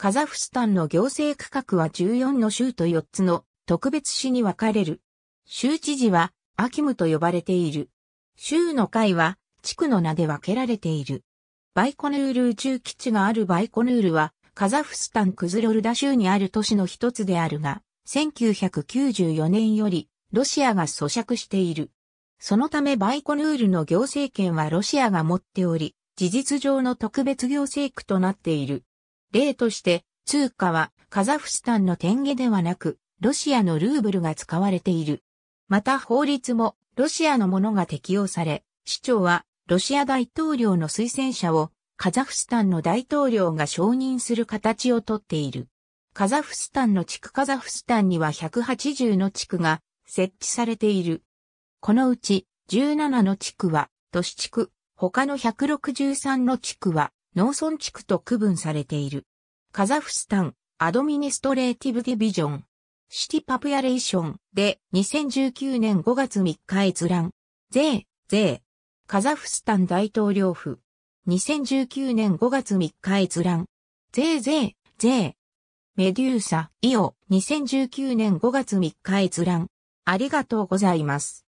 カザフスタンの行政区画は14の州と4つの特別市に分かれる。州知事はアキムと呼ばれている。州の会は地区の名で分けられている。バイコヌール宇宙基地があるバイコヌールはカザフスタンクズロルダ州にある都市の一つであるが、1994年よりロシアが咀嚼している。そのためバイコヌールの行政権はロシアが持っており、事実上の特別行政区となっている。例として、通貨はカザフスタンの天下ではなく、ロシアのルーブルが使われている。また法律もロシアのものが適用され、市長はロシア大統領の推薦者をカザフスタンの大統領が承認する形をとっている。カザフスタンの地区カザフスタンには180の地区が設置されている。このうち17の地区は都市地区、他の163の地区は農村地区と区分されている。カザフスタン、アドミニストレーティブディビジョン、シティパプヤレーションで2019年5月3日閲覧。税、税。カザフスタン大統領府。2019年5月3日閲覧。税税、税。メデューサ、イオ、2019年5月3日閲覧。ありがとうございます。